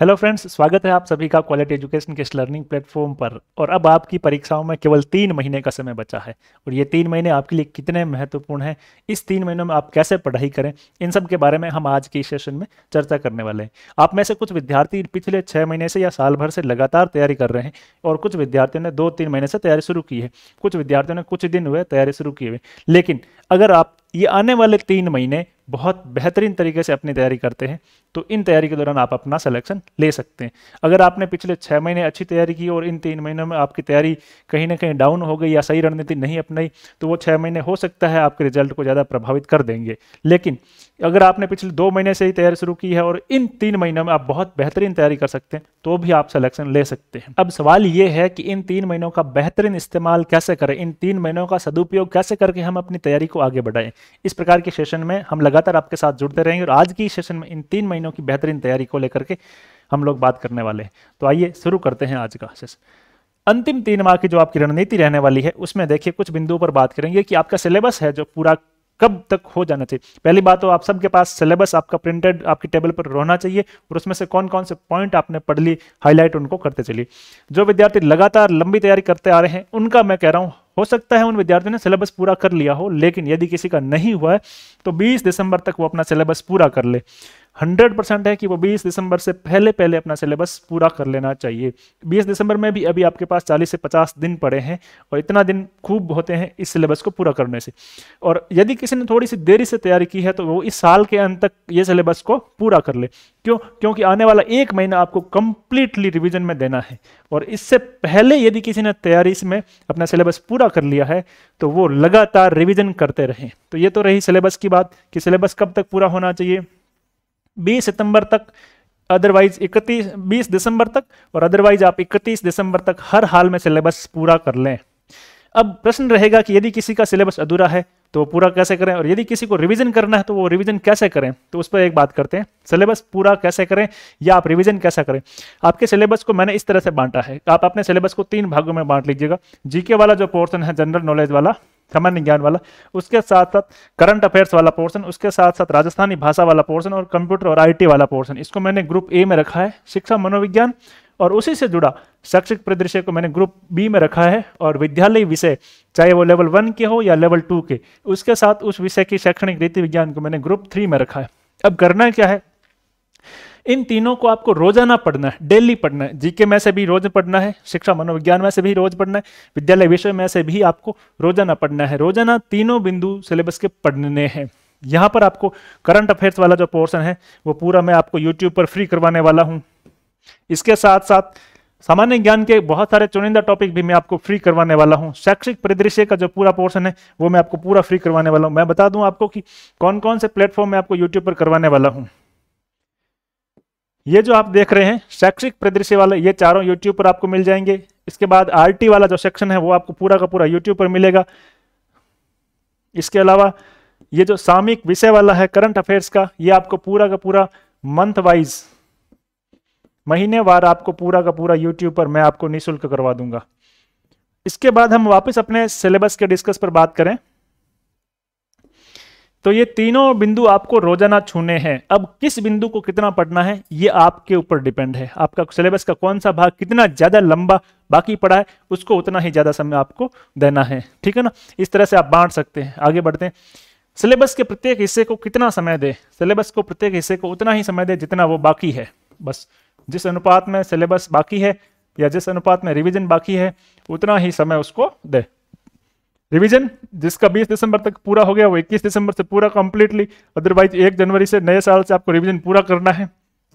hello friends स्वागत है आप सभी का क्वालिटी एजुकेशन के इस लर्निंग प्लेटफॉर्म पर और अब आपकी परीक्षाओं में केवल तीन महीने का समय बचा है और ये तीन महीने आपके लिए कितने महत्वपूर्ण हैं इस तीन महीनों में आप कैसे पढ़ाई करें इन सब के बारे में हम आज के सेशन में चर्चा करने वाले हैं आप में से कुछ विद्यार्थी पिछले छः महीने से या साल भर से लगातार तैयारी कर रहे हैं और कुछ विद्यार्थियों ने दो तीन महीने से तैयारी शुरू की है कुछ विद्यार्थियों ने कुछ दिन हुए तैयारी शुरू की हुई लेकिन अगर आप ये आने वाले तीन महीने बहुत बेहतरीन तरीके से अपनी तैयारी करते हैं तो इन तैयारी के दौरान आप अपना सिलेक्शन ले सकते हैं अगर आपने पिछले छः महीने अच्छी तैयारी की और इन तीन महीनों में आपकी तैयारी कहीं ना कहीं डाउन हो गई या सही रणनीति नहीं अपनाई तो वो छः महीने हो सकता है आपके रिजल्ट को ज़्यादा प्रभावित कर देंगे लेकिन अगर आपने पिछले दो महीने से ही तैयारी शुरू की है और इन तीन महीनों में आप बहुत बेहतरीन तैयारी कर सकते हैं तो भी आप सिलेक्शन ले सकते हैं अब सवाल ये है कि इन तीन महीनों का बेहतरीन इस्तेमाल कैसे करें इन तीन महीनों का सदुपयोग कैसे करके हम अपनी तैयारी को आगे बढ़ाएं इस प्रकार के सेशन में हम लगातार आपके साथ जुड़ते रहेंगे और आज की सेशन में इन तीन महीनों की बेहतरीन तैयारी को लेकर के हम लोग बात करने वाले हैं तो आइए शुरू करते हैं आज का सेशन अंतिम तीन माह की जो आपकी रणनीति रहने वाली है उसमें देखिए कुछ बिंदुओं पर बात करेंगे कि आपका सिलेबस है जो पूरा कब तक हो जाना चाहिए पहली बात तो आप सबके पास सिलेबस आपका प्रिंटेड आपकी टेबल पर रहना चाहिए और उसमें से कौन कौन से पॉइंट आपने पढ़ ली हाईलाइट उनको करते चलिए जो विद्यार्थी लगातार लंबी तैयारी करते आ रहे हैं उनका मैं कह रहा हूं हो सकता है उन विद्यार्थियों ने सिलेबस पूरा कर लिया हो लेकिन यदि किसी का नहीं हुआ है तो बीस दिसंबर तक वो अपना सिलेबस पूरा कर ले हंड्रेड परसेंट है कि वो बीस दिसंबर से पहले पहले अपना सिलेबस पूरा कर लेना चाहिए बीस दिसंबर में भी अभी आपके पास चालीस से पचास दिन पड़े हैं और इतना दिन खूब होते हैं इस सिलेबस को पूरा करने से और यदि किसी ने थोड़ी सी देरी से तैयारी की है तो वो इस साल के अंत तक ये सिलेबस को पूरा कर ले क्यों क्योंकि आने वाला एक महीना आपको कंप्लीटली रिविजन में देना है और इससे पहले यदि किसी ने तैयारी में अपना सिलेबस पूरा कर लिया है तो वो लगातार रिविजन करते रहें तो ये तो रही सिलेबस की बात कि सिलेबस कब तक पूरा होना चाहिए बीस सितंबर तक अदरवाइज इकतीस बीस दिसंबर तक और अदरवाइज आप इकतीस दिसंबर तक हर हाल में सिलेबस पूरा कर लें अब प्रश्न रहेगा कि यदि किसी का सिलेबस अधूरा है तो वो पूरा कैसे करें और यदि किसी को रिवीजन करना है तो वो रिवीजन कैसे करें तो उस पर एक बात करते हैं सिलेबस पूरा कैसे करें या आप रिवीजन कैसा करें आपके सिलेबस को मैंने इस तरह से बांटा है आप अपने सिलेबस को तीन भागों में बांट लीजिएगा जीके वाला जो पोर्शन है जनरल नॉलेज वाला सामान्य ज्ञान वाला उसके साथ साथ करंट अफेयर्स वाला पोर्शन उसके साथ साथ राजस्थानी भाषा वाला पोर्शन और कंप्यूटर और आईटी वाला पोर्शन इसको मैंने ग्रुप ए में रखा है शिक्षा मनोविज्ञान और उसी से जुड़ा शैक्षिक परिदृश्य को मैंने ग्रुप बी में रखा है और विद्यालय विषय चाहे वो लेवल वन के हो या लेवल टू के उसके साथ उस विषय की शैक्षणिक रीति विज्ञान को मैंने ग्रुप थ्री में रखा है अब करना क्या है इन तीनों को आपको रोजाना पढ़ना है डेली पढ़ना है जीके में से भी रोज पढ़ना है शिक्षा मनोविज्ञान में से भी रोज पढ़ना है विद्यालय विषय में से भी आपको रोजाना पढ़ना है रोजाना तीनों बिंदु सिलेबस के पढ़ने हैं यहाँ पर आपको करंट अफेयर्स वाला जो पोर्सन है वो पूरा मैं आपको यूट्यूब पर फ्री करवाने वाला हूँ इसके साथ साथ सामान्य ज्ञान के बहुत सारे चुनिंदा टॉपिक भी मैं आपको फ्री करवाने वाला हूँ शैक्षिक परिदृश्य का जो पूरा पोर्शन है वो मैं आपको पूरा फ्री करवाने वाला हूँ मैं बता दूँ आपको कि कौन कौन से प्लेटफॉर्म मैं आपको यूट्यूब पर करवाने वाला हूँ ये जो आप देख रहे हैं शैक्षिक परिदृश्य वाला ये चारों यूट्यूब पर आपको मिल जाएंगे इसके बाद आर वाला जो सेक्शन है वो आपको पूरा का पूरा यूट्यूब पर मिलेगा इसके अलावा ये जो सामयिक विषय वाला है करंट अफेयर्स का ये आपको पूरा का पूरा मंथ वाइज महीने बार आपको पूरा का पूरा यूट्यूब पर मैं आपको निःशुल्क करवा दूंगा इसके बाद हम वापस अपने सिलेबस के डिस्कस पर बात करें तो ये तीनों बिंदु आपको रोजाना छूने हैं अब किस बिंदु को कितना पढ़ना है ये आपके ऊपर डिपेंड है आपका सिलेबस का कौन सा भाग कितना ज्यादा लंबा बाकी पड़ा है उसको उतना ही ज्यादा समय आपको देना है ठीक है ना इस तरह से आप बांट सकते हैं आगे बढ़ते हैं सिलेबस के प्रत्येक हिस्से को कितना समय दे सिलेबस को प्रत्येक हिस्से को उतना ही समय दे जितना वो बाकी है बस जिस अनुपात में सिलेबस बाकी है या जिस अनुपात में रिविजन बाकी है उतना ही समय उसको दे रिवीजन जिसका 20 दिसंबर तक पूरा हो गया वो 21 दिसंबर से पूरा कंप्लीटली अदरवाइज एक जनवरी से नए साल से आपको रिवीजन पूरा करना है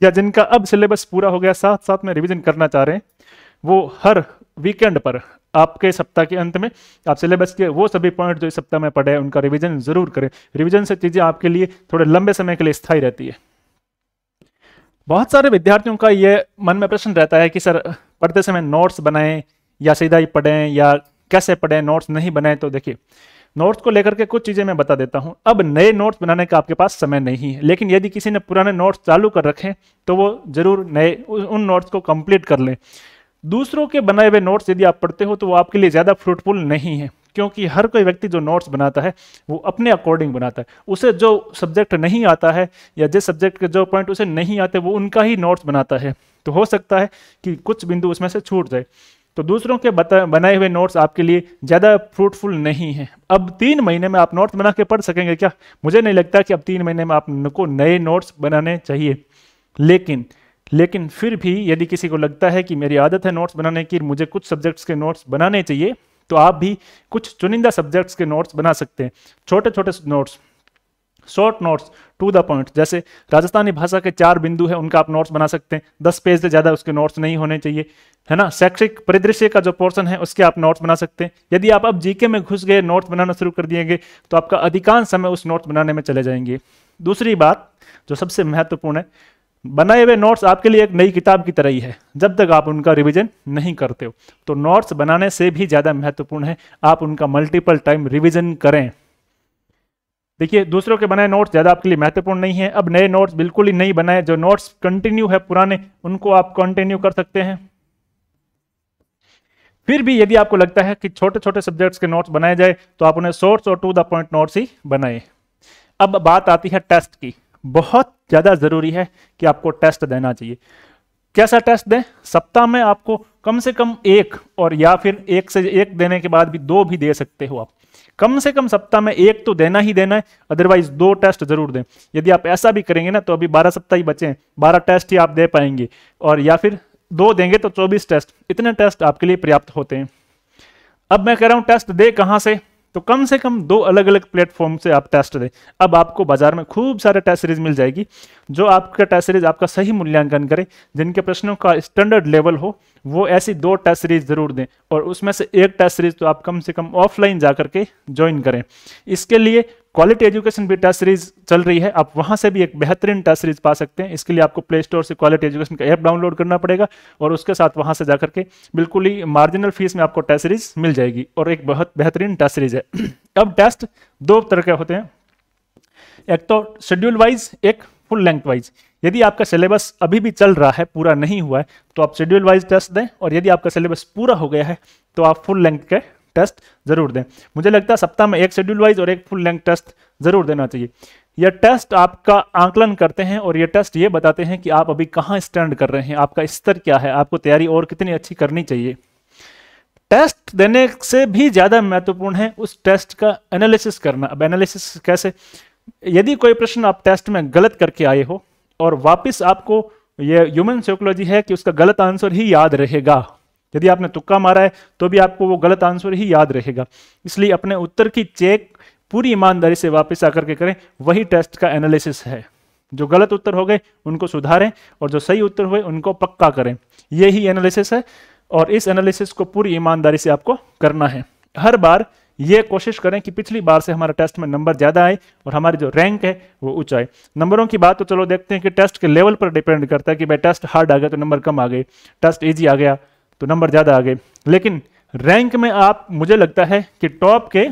या जिनका अब सिलेबस पूरा हो गया साथ साथ में रिवीजन करना चाह रहे हैं वो हर वीकेंड पर आपके सप्ताह के अंत में आप सिलेबस के वो सभी पॉइंट जो इस सप्ताह में पढ़े हैं उनका रिविजन जरूर करें रिविजन से चीज़ें आपके लिए थोड़े लंबे समय के लिए स्थायी रहती है बहुत सारे विद्यार्थियों का ये मन में प्रश्न रहता है कि सर पढ़ते समय नोट्स बनाएं या सीधा ही पढ़ें या कैसे पढ़ें नोट्स नहीं बनाए तो देखिए नोट्स को लेकर के कुछ चीज़ें मैं बता देता हूं अब नए नोट्स बनाने का आपके पास समय नहीं है लेकिन यदि किसी ने पुराने नोट्स चालू कर रखें तो वो ज़रूर नए उन नोट्स को कंप्लीट कर लें दूसरों के बनाए हुए नोट्स यदि आप पढ़ते हो तो वो आपके लिए ज़्यादा फ्रूटफुल नहीं है क्योंकि हर कोई व्यक्ति जो नोट्स बनाता है वो अपने अकॉर्डिंग बनाता है उसे जो सब्जेक्ट नहीं आता है या जिस सब्जेक्ट के जो पॉइंट उसे नहीं आते वो उनका ही नोट्स बनाता है तो हो सकता है कि कुछ बिंदु उसमें से छूट जाए तो दूसरों के बता बनाए हुए नोट्स आपके लिए ज़्यादा फ्रूटफुल नहीं है अब तीन महीने में आप नोट्स बना के पढ़ सकेंगे क्या मुझे नहीं लगता कि अब तीन महीने में आपको नए नोट्स बनाने चाहिए लेकिन लेकिन फिर भी यदि किसी को लगता है कि मेरी आदत है नोट्स बनाने की मुझे कुछ सब्जेक्ट्स के नोट्स बनाने चाहिए तो आप भी कुछ चुनिंदा सब्जेक्ट्स के नोट्स बना सकते हैं छोटे छोटे notes short notes to the point जैसे राजस्थानी भाषा के चार बिंदु है उनका आप नोट्स बना सकते हैं दस पेज से ज़्यादा उसके नोट्स नहीं होने चाहिए है ना शैक्षिक परिदृश्य का जो पोर्सन है उसके आप नोट्स बना सकते हैं यदि आप अब जीके में घुस गए नोट्स बनाना शुरू कर दिएगे तो आपका अधिकांश समय उस नोट्स बनाने में चले जाएंगे दूसरी बात जो सबसे महत्वपूर्ण है बनाए हुए नोट्स आपके लिए एक नई किताब की तरह ही है जब तक आप उनका रिवीजन नहीं करते हो तो नोट्स बनाने से भी ज़्यादा महत्वपूर्ण है आप उनका मल्टीपल टाइम रिवीजन करें देखिए दूसरों के बनाए नोट्स ज़्यादा आपके लिए महत्वपूर्ण नहीं है अब नए नोट्स बिल्कुल ही नहीं बनाए जो नोट्स कंटिन्यू है पुराने उनको आप कंटिन्यू कर सकते हैं फिर भी यदि आपको लगता है कि छोटे छोटे सब्जेक्ट्स के नोट्स बनाए जाए तो आप उन्हें सोर्स और टू द पॉइंट नोट्स ही बनाए अब बात आती है टेस्ट की बहुत ज़्यादा ज़रूरी है कि आपको टेस्ट देना चाहिए कैसा टेस्ट दें सप्ताह में आपको कम से कम एक और या फिर एक से एक देने के बाद भी दो भी दे सकते हो आप कम से कम सप्ताह में एक तो देना ही देना है अदरवाइज दो टेस्ट जरूर दें यदि आप ऐसा भी करेंगे ना तो अभी बारह सप्ताह ही बचे हैं बारह टेस्ट ही आप दे पाएंगे और या फिर दो देंगे तो चौबीस टेस्ट इतने टेस्ट आपके लिए पर्याप्त होते हैं अब मैं कह रहा हूं टेस्ट दे कहां से तो कम से कम दो अलग अलग प्लेटफॉर्म से आप टेस्ट दें अब आपको बाजार में खूब सारे टेस्ट सीरीज मिल जाएगी जो आपका टेस्ट सीरीज आपका सही मूल्यांकन करे जिनके प्रश्नों का स्टैंडर्ड लेवल हो वो ऐसी दो टेस्ट सीरीज ज़रूर दें और उसमें से एक टेस्ट सीरीज तो आप कम से कम ऑफलाइन जा करके ज्वाइन करें इसके लिए क्वालिटी एजुकेशन भी टेस्ट सीरीज चल रही है आप वहां से भी एक बेहतरीन टेस्ट सीरीज पा सकते हैं इसके लिए आपको प्ले स्टोर से क्वालिटी एजुकेशन का ऐप डाउनलोड करना पड़ेगा और उसके साथ वहां से जाकर के बिल्कुल ही मार्जिनल फीस में आपको टेस्ट सीरीज मिल जाएगी और एक बहुत बेहतरीन टेस्ट सीरीज है अब टेस्ट दो तरह के होते हैं एक तो शेड्यूल वाइज एक फुल लेंथ वाइज यदि आपका सिलेबस अभी भी चल रहा है पूरा नहीं हुआ है तो आप शेड्यूल वाइज टेस्ट दें और यदि आपका सिलेबस पूरा हो गया है तो आप फुल लेंथ के टेस्ट जरूर दें मुझे लगता है सप्ताह में एक शेड्यूल वाइज और एक फुल लेंथ टेस्ट जरूर देना चाहिए यह टेस्ट आपका आंकलन करते हैं और यह टेस्ट ये बताते हैं कि आप अभी कहाँ स्टैंड कर रहे हैं आपका स्तर क्या है आपको तैयारी और कितनी अच्छी करनी चाहिए टेस्ट देने से भी ज़्यादा महत्वपूर्ण है उस टेस्ट का एनालिसिस करना अब एनालिसिस कैसे यदि कोई प्रश्न आप टेस्ट में गलत करके आए हो और वापस आपको ये ह्यूमन साइकोलॉजी है कि उसका गलत आंसर ही याद रहेगा यदि आपने तुक्का मारा है तो भी आपको वो गलत आंसर ही याद रहेगा इसलिए अपने उत्तर की चेक पूरी ईमानदारी से वापस आकर के करें वही टेस्ट का एनालिसिस है जो गलत उत्तर हो गए उनको सुधारें और जो सही उत्तर हुए उनको पक्का करें यही एनालिसिस है और इस एनालिसिस को पूरी ईमानदारी से आपको करना है हर बार ये कोशिश करें कि पिछली बार से हमारा टेस्ट में नंबर ज़्यादा आए और हमारी जो रैंक है वो ऊंचाए नंबरों की बात तो चलो देखते हैं कि टेस्ट के लेवल पर डिपेंड करता है कि भाई टेस्ट हार्ड आ गया तो नंबर कम आ गए टेस्ट ईजी आ गया तो नंबर ज़्यादा आ गए लेकिन रैंक में आप मुझे लगता है कि टॉप के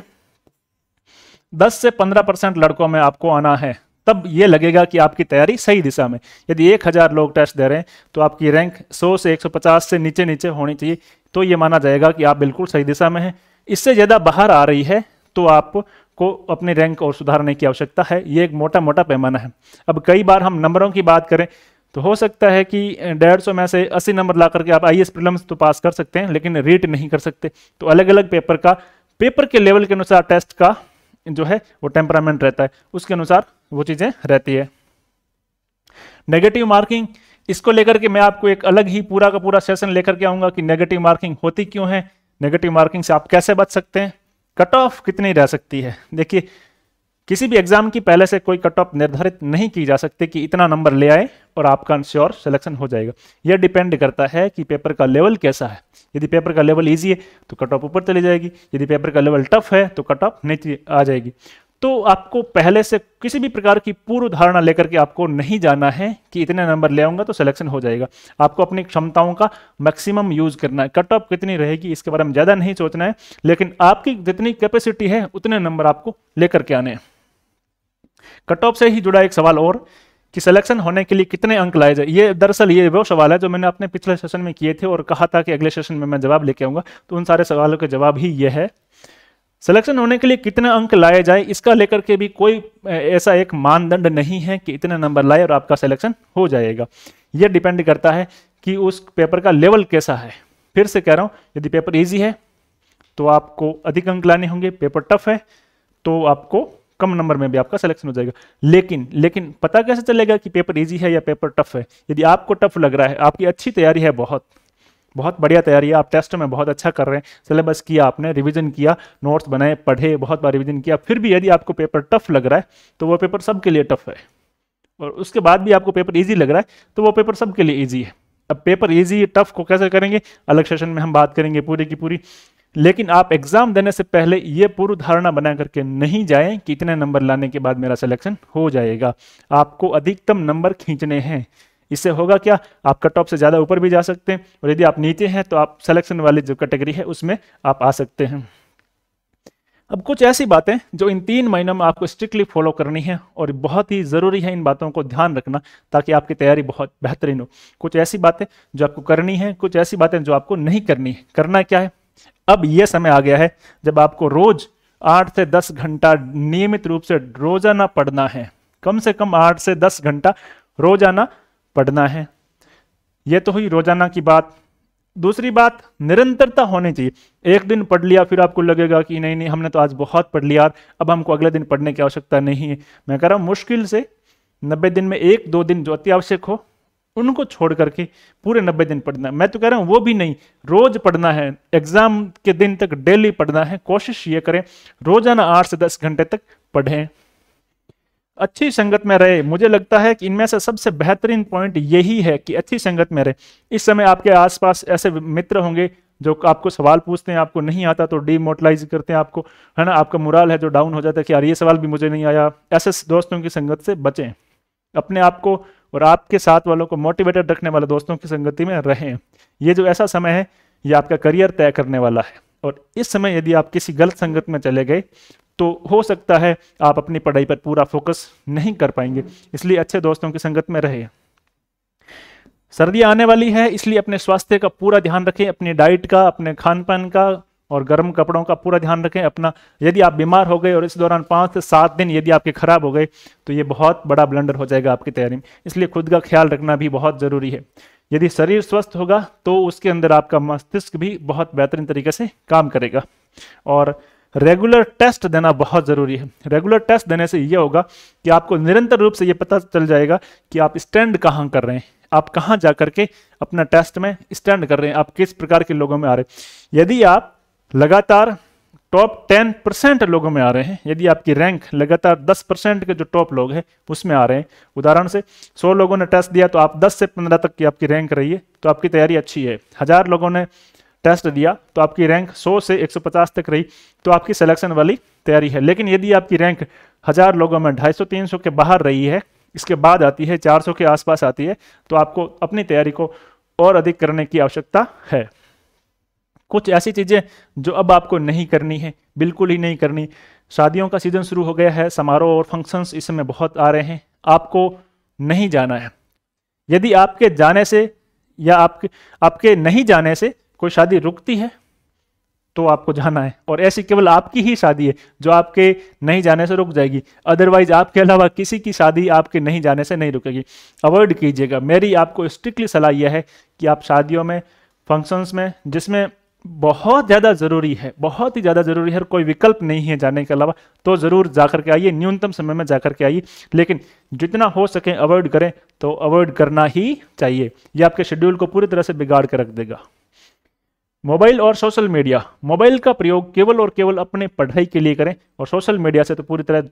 10 से 15 परसेंट लड़कों में आपको आना है तब ये लगेगा कि आपकी तैयारी सही दिशा में यदि एक हज़ार लोग टेस्ट दे रहे हैं तो आपकी रैंक 100 से 150 से नीचे नीचे होनी चाहिए तो ये माना जाएगा कि आप बिल्कुल सही दिशा में हैं इससे ज़्यादा बाहर आ रही है तो आपको अपनी रैंक और सुधारने की आवश्यकता है ये एक मोटा मोटा पैमाना है अब कई बार हम नंबरों की बात करें तो हो सकता है कि डेढ़ सौ में से अस्सी नंबर ला करके आप आई एस प्रिलम्स तो पास कर सकते हैं लेकिन रीट नहीं कर सकते तो अलग अलग पेपर का पेपर के लेवल के अनुसार टेस्ट का जो है वो टेम्परामेंट रहता है उसके अनुसार वो चीज़ें रहती है नेगेटिव मार्किंग इसको लेकर के मैं आपको एक अलग ही पूरा का पूरा सेशन लेकर के आऊँगा कि नेगेटिव मार्किंग होती क्यों है नेगेटिव मार्किंग से आप कैसे बच सकते हैं कट ऑफ कितनी रह सकती है देखिए किसी भी एग्जाम की पहले से कोई कट ऑफ निर्धारित नहीं की जा सकती कि इतना नंबर ले आए और आपका श्योर सिलेक्शन हो जाएगा यह डिपेंड करता है कि पेपर का लेवल कैसा है यदि पेपर का लेवल ईजी है तो कट ऑफ ऊपर चली जाएगी यदि पेपर का लेवल टफ है तो कट ऑफ नीचे आ जाएगी तो आपको पहले से किसी भी प्रकार की पूर्व धारणा लेकर के आपको नहीं जाना है कि इतने नंबर ले आऊंगा तो सिलेक्शन हो जाएगा आपको अपनी क्षमताओं का मैक्सिमम यूज करना है कट ऑफ कितनी रहेगी इसके बारे में ज़्यादा नहीं सोचना है लेकिन आपकी जितनी कैपेसिटी है उतने नंबर आपको लेकर के आने हैं कट ऑफ से ही जुड़ा एक सवाल और कि सिलेक्शन होने के लिए कितने अंक लाए जाए ये दरअसल ये वो सवाल है जो मैंने अपने पिछले सेशन में किए थे और कहा था कि अगले सेशन में मैं जवाब लेके आऊँगा तो उन सारे सवालों के जवाब ही ये है सिलेक्शन होने के लिए कितने अंक लाए जाए इसका लेकर के भी कोई ऐसा एक मानदंड नहीं है कि इतने नंबर लाए और आपका सिलेक्शन हो जाएगा ये डिपेंड करता है कि उस पेपर का लेवल कैसा है फिर से कह रहा हूँ यदि पेपर ईजी है तो आपको अधिक अंक लाने होंगे पेपर टफ है तो आपको कम नंबर में भी आपका सिलेक्शन हो जाएगा लेकिन लेकिन पता कैसे चलेगा कि पेपर ईजी है या पेपर टफ है यदि आपको टफ लग रहा है आपकी अच्छी तैयारी है बहुत बहुत बढ़िया तैयारी है आप टेस्ट में बहुत अच्छा कर रहे हैं सिलेबस किया आपने रिवीजन किया नोट्स बनाए पढ़े बहुत बार रिवीजन किया फिर भी यदि आपको पेपर टफ लग रहा है तो वो पेपर सबके लिए टफ है और उसके बाद भी आपको पेपर ईजी लग रहा है तो वो पेपर सबके लिए ईजी है अब पेपर ईजी टफ को कैसे करेंगे अलग सेशन में हम बात करेंगे पूरी की पूरी लेकिन आप एग्जाम देने से पहले ये पूर्व धारणा बना करके नहीं जाएं कि इतने नंबर लाने के बाद मेरा सिलेक्शन हो जाएगा आपको अधिकतम नंबर खींचने हैं इससे होगा क्या आप कट ऑफ से ज़्यादा ऊपर भी जा सकते हैं और यदि आप नीचे हैं तो आप सिलेक्शन वाली जो कैटेगरी है उसमें आप आ सकते हैं अब कुछ ऐसी बातें जो इन तीन महीनों में आपको स्ट्रिक्टली फॉलो करनी है और बहुत ही ज़रूरी है इन बातों को ध्यान रखना ताकि आपकी तैयारी बहुत बेहतरीन हो कुछ ऐसी बातें जो आपको करनी है कुछ ऐसी बातें जो आपको नहीं करनी है करना क्या है अब यह समय आ गया है जब आपको रोज आठ से दस घंटा नियमित रूप से रोजाना पढ़ना है कम से कम आठ से दस घंटा रोजाना पढ़ना है यह तो हुई रोजाना की बात दूसरी बात निरंतरता होनी चाहिए एक दिन पढ़ लिया फिर आपको लगेगा कि नहीं नहीं हमने तो आज बहुत पढ़ लिया अब हमको अगले दिन पढ़ने की आवश्यकता नहीं है मैं कह रहा हूं मुश्किल से नब्बे दिन में एक दो दिन जो अति आवश्यक हो उनको छोड़ करके पूरे नब्बे दिन पढ़ना मैं तो कह रहा हूँ वो भी नहीं रोज पढ़ना है एग्जाम के दिन तक डेली पढ़ना है कोशिश ये करें रोजाना आठ से दस घंटे तक पढ़ें अच्छी संगत में रहे मुझे लगता है कि इनमें से सबसे बेहतरीन पॉइंट यही है कि अच्छी संगत में रहे इस समय आपके आसपास ऐसे मित्र होंगे जो आपको सवाल पूछते हैं आपको नहीं आता तो डीमोटलाइज करते हैं आपको है ना आपका मुराल है जो डाउन हो जाता है कि यार ये सवाल भी मुझे नहीं आया ऐसे दोस्तों की संगत से बचें अपने आप को और आपके साथ वालों को मोटिवेटेड रखने वाले दोस्तों की संगति में रहें ये जो ऐसा समय है ये आपका करियर तय करने वाला है और इस समय यदि आप किसी गलत संगत में चले गए तो हो सकता है आप अपनी पढ़ाई पर पूरा फोकस नहीं कर पाएंगे इसलिए अच्छे दोस्तों की संगत में रहें सर्दी आने वाली है इसलिए अपने स्वास्थ्य का पूरा ध्यान रखें अपनी डाइट का अपने खान पान का और गर्म कपड़ों का पूरा ध्यान रखें अपना यदि आप बीमार हो गए और इस दौरान पाँच से सात दिन यदि आपके ख़राब हो गए तो ये बहुत बड़ा ब्लंडर हो जाएगा आपकी तैयारी में इसलिए खुद का ख्याल रखना भी बहुत ज़रूरी है यदि शरीर स्वस्थ होगा तो उसके अंदर आपका मस्तिष्क भी बहुत बेहतरीन तरीके से काम करेगा और रेगुलर टेस्ट देना बहुत ज़रूरी है रेगुलर टेस्ट देने से यह होगा कि आपको निरंतर रूप से ये पता चल जाएगा कि आप स्टैंड कहाँ कर रहे हैं आप कहाँ जा करके अपना टेस्ट में स्टैंड कर रहे हैं आप किस प्रकार के लोगों में आ रहे हैं यदि आप लगातार टॉप टेन परसेंट लोगों में आ रहे हैं यदि आपकी रैंक लगातार दस परसेंट के जो टॉप लोग हैं उसमें आ रहे हैं उदाहरण से सौ लोगों ने टेस्ट दिया तो आप दस से पंद्रह तक की आपकी रैंक रही है तो आपकी तैयारी अच्छी है हज़ार लोगों ने टेस्ट दिया तो आपकी रैंक सौ से पचास तक रही तो आपकी सिलेक्शन वाली तैयारी है लेकिन यदि आपकी रैंक हज़ार लोगों में तीन सौ के बाहर रही है इसके बाद आती है सौ के आसपास आती है तो आपको अपनी तैयारी को और अधिक करने की आवश्यकता है कुछ ऐसी चीज़ें जो अब आपको नहीं करनी है बिल्कुल ही नहीं करनी शादियों का सीज़न शुरू हो गया है समारोह और फंक्शंस इस समय बहुत आ रहे हैं आपको नहीं जाना है यदि आपके जाने से या आपके आपके नहीं जाने से कोई शादी रुकती है तो आपको जाना है और ऐसी केवल आपकी ही शादी है जो आपके नहीं जाने से रुक जाएगी अदरवाइज आपके अलावा किसी की शादी आपके नहीं जाने से नहीं रुकेगी अवॉइड कीजिएगा मेरी आपको स्ट्रिक्टली सलाह यह है कि आप शादियों में फंक्शंस में जिसमें बहुत ज़्यादा ज़रूरी है बहुत ही ज़्यादा ज़रूरी है और कोई विकल्प नहीं है जाने के अलावा तो ज़रूर जाकर के आइए न्यूनतम समय में जाकर के आइए लेकिन जितना हो सके अवॉइड करें तो अवॉइड करना ही चाहिए यह आपके शेड्यूल को पूरी तरह से बिगाड़ के रख देगा मोबाइल और सोशल मीडिया मोबाइल का प्रयोग केवल और केवल अपने पढ़ाई के लिए करें और सोशल मीडिया से तो पूरी तरह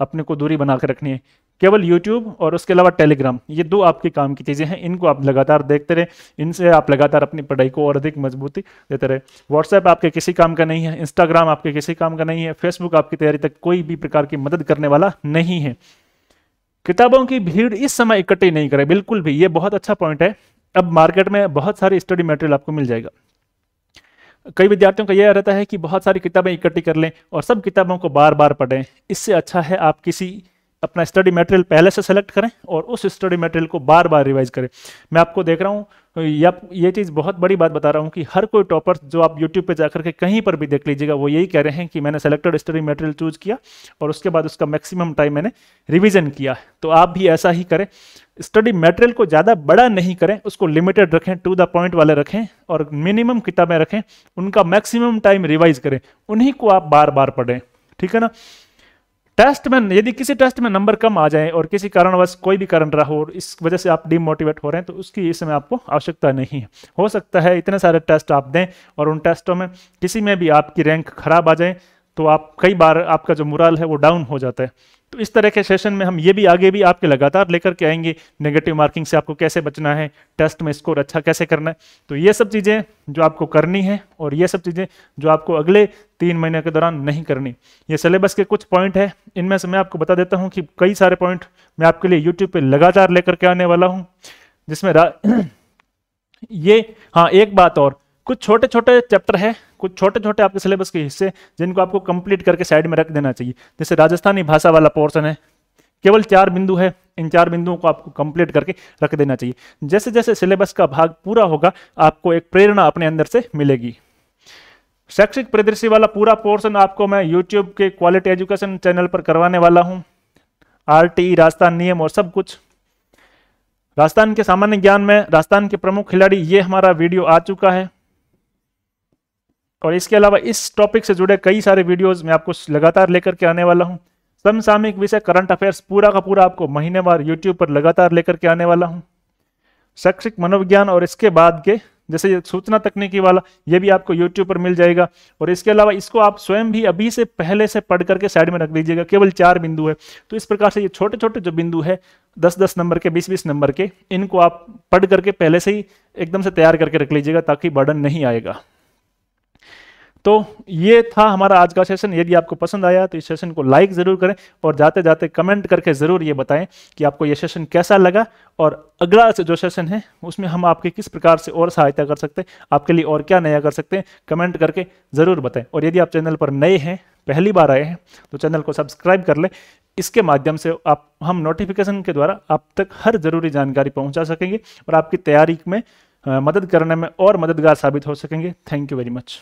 अपने को दूरी बना रखनी है केवल यूट्यूब और उसके अलावा टेलीग्राम ये दो आपके काम की चीज़ें हैं इनको आप लगातार देखते रहें इनसे आप लगातार अपनी पढ़ाई को और अधिक मजबूती देते रहे व्हाट्सएप आपके किसी काम का नहीं है इंस्टाग्राम आपके किसी काम का नहीं है फेसबुक आपकी तैयारी तक कोई भी प्रकार की मदद करने वाला नहीं है किताबों की भीड़ इस समय इकट्ठी नहीं करें बिल्कुल भी ये बहुत अच्छा पॉइंट है अब मार्केट में बहुत सारी स्टडी मटेरियल आपको मिल जाएगा कई विद्यार्थियों का यह रहता है कि बहुत सारी किताबें इकट्ठी कर लें और सब किताबों को बार बार पढ़ें इससे अच्छा है आप किसी अपना स्टडी मटेरियल पहले से सेलेक्ट करें और उस स्टडी मटेरियल को बार बार रिवाइज करें मैं आपको देख रहा हूँ या ये चीज़ बहुत बड़ी बात बता रहा हूँ कि हर कोई टॉपर जो आप यूट्यूब पे जाकर के कहीं पर भी देख लीजिएगा वो यही कह रहे हैं कि मैंने सेलेक्टेड स्टडी मटेरियल चूज किया और उसके बाद उसका मैक्सिमम टाइम मैंने रिविजन किया तो आप भी ऐसा ही करें स्टडी मटेरियल को ज़्यादा बड़ा नहीं करें उसको लिमिटेड रखें टू द पॉइंट वाले रखें और मिनिमम किताबें रखें उनका मैक्सिमम टाइम रिवाइज करें उन्हीं को आप बार बार पढ़ें ठीक है ना टेस्ट में यदि किसी टेस्ट में नंबर कम आ जाए और किसी कारणवश कोई भी कारण रहा हो और इस वजह से आप डिमोटिवेट हो रहे हैं तो उसकी इस समय आपको आवश्यकता नहीं है हो सकता है इतने सारे टेस्ट आप दें और उन टेस्टों में किसी में भी आपकी रैंक खराब आ जाए तो आप कई बार आपका जो मुराल है वो डाउन हो जाता है तो इस तरह के सेशन में हम ये भी आगे भी आपके लगातार लेकर के आएंगे नेगेटिव मार्किंग से आपको कैसे बचना है टेस्ट में स्कोर अच्छा कैसे करना है तो ये सब चीज़ें जो आपको करनी है और ये सब चीज़ें जो आपको अगले तीन महीने के दौरान नहीं करनी ये सिलेबस के कुछ पॉइंट है इनमें से मैं आपको बता देता हूँ कि कई सारे पॉइंट मैं आपके लिए यूट्यूब पर लगातार लेकर के आने वाला हूँ जिसमें ये हाँ एक बात और कुछ छोटे छोटे चैप्टर हैं कुछ छोटे छोटे आपके सिलेबस के हिस्से जिनको आपको कंप्लीट करके साइड में रख देना चाहिए जैसे राजस्थानी भाषा वाला पोर्शन है केवल चार बिंदु है इन चार बिंदुओं को आपको कंप्लीट करके रख देना चाहिए जैसे जैसे सिलेबस का भाग पूरा होगा आपको एक प्रेरणा अपने अंदर से मिलेगी शैक्षिक परिदृश्य वाला पूरा पोर्शन आपको मैं यूट्यूब के क्वालिटी एजुकेशन चैनल पर करवाने वाला हूँ आर e, राजस्थान नियम और सब कुछ राजस्थान के सामान्य ज्ञान में राजस्थान के प्रमुख खिलाड़ी ये हमारा वीडियो आ चुका है और इसके अलावा इस टॉपिक से जुड़े कई सारे वीडियोस मैं आपको लगातार लेकर के आने वाला हूँ समसामयिक विषय करंट अफेयर्स पूरा का पूरा आपको महीनेवार यूट्यूब पर लगातार लेकर के आने वाला हूँ शैक्षिक मनोविज्ञान और इसके बाद के जैसे ये सूचना तकनीकी वाला ये भी आपको यूट्यूब पर मिल जाएगा और इसके अलावा इसको आप स्वयं भी अभी से पहले से पढ़ करके साइड में रख दीजिएगा केवल चार बिंदु है तो इस प्रकार से ये छोटे छोटे जो बिंदु है दस दस नंबर के बीस बीस नंबर के इनको आप पढ़ करके पहले से ही एकदम से तैयार करके रख लीजिएगा ताकि बर्डन नहीं आएगा तो ये था हमारा आज का सेशन यदि आपको पसंद आया तो इस सेशन को लाइक ज़रूर करें और जाते जाते कमेंट करके ज़रूर ये बताएं कि आपको ये सेशन कैसा लगा और अगला जो सेशन है उसमें हम आपके किस प्रकार से और सहायता कर सकते हैं आपके लिए और क्या नया कर सकते हैं कमेंट करके ज़रूर बताएं और यदि आप चैनल पर नए हैं पहली बार आए हैं तो चैनल को सब्सक्राइब कर लें इसके माध्यम से आप हम नोटिफिकेशन के द्वारा आप तक हर ज़रूरी जानकारी पहुँचा सकेंगे और आपकी तैयारी में मदद करने में और मददगार साबित हो सकेंगे थैंक यू वेरी मच